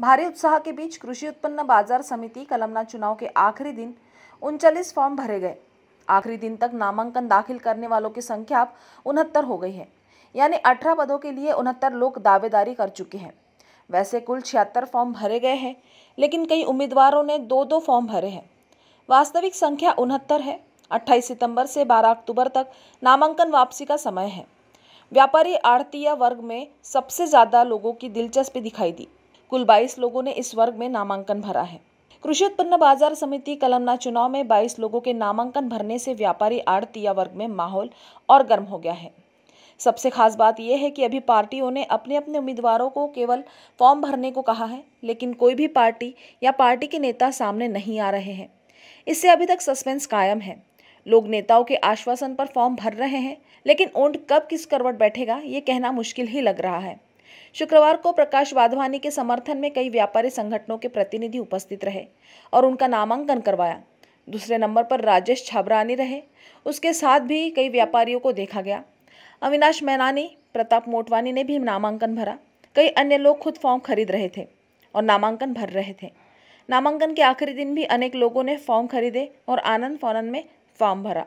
भारी उत्साह के बीच कृषि उत्पन्न बाजार समिति कलमना चुनाव के आखिरी दिन उनचालीस फॉर्म भरे गए आखिरी दिन तक नामांकन दाखिल करने वालों की संख्या उनहत्तर हो गई है यानी अठारह पदों के लिए उनहत्तर लोग दावेदारी कर चुके हैं वैसे कुल छिहत्तर फॉर्म भरे गए हैं लेकिन कई उम्मीदवारों ने दो दो फॉर्म भरे हैं वास्तविक संख्या उनहत्तर है 28 सितंबर से 12 अक्टूबर तक नामांकन वापसी का समय है व्यापारी आड़तीय वर्ग में सबसे ज़्यादा लोगों की दिलचस्पी दिखाई दी कुल 22 लोगों ने इस वर्ग में नामांकन भरा है कृषि उत्पन्न बाजार समिति कलमना चुनाव में 22 लोगों के नामांकन भरने से व्यापारी आड़तिया वर्ग में माहौल और गर्म हो गया है सबसे खास बात यह है कि अभी पार्टियों ने अपने अपने उम्मीदवारों को केवल फॉर्म भरने को कहा है लेकिन कोई भी पार्टी या पार्टी के नेता सामने नहीं आ रहे हैं इससे अभी तक सस्पेंस कायम है लोग नेताओं के आश्वासन पर फॉर्म भर रहे हैं लेकिन ओंड कब किस करवट बैठेगा ये कहना मुश्किल ही लग रहा है शुक्रवार को प्रकाश वाधवानी के समर्थन में कई व्यापारी संगठनों के प्रतिनिधि उपस्थित रहे और उनका नामांकन करवाया दूसरे नंबर पर राजेश छाबरानी रहे उसके साथ भी कई व्यापारियों को देखा गया अविनाश मैनानी प्रताप मोटवानी ने भी नामांकन भरा कई अन्य लोग खुद फॉर्म खरीद रहे थे और नामांकन भर रहे थे नामांकन के आखिरी दिन भी अनेक लोगों ने फॉर्म खरीदे और आनंद फौरन में फॉर्म भरा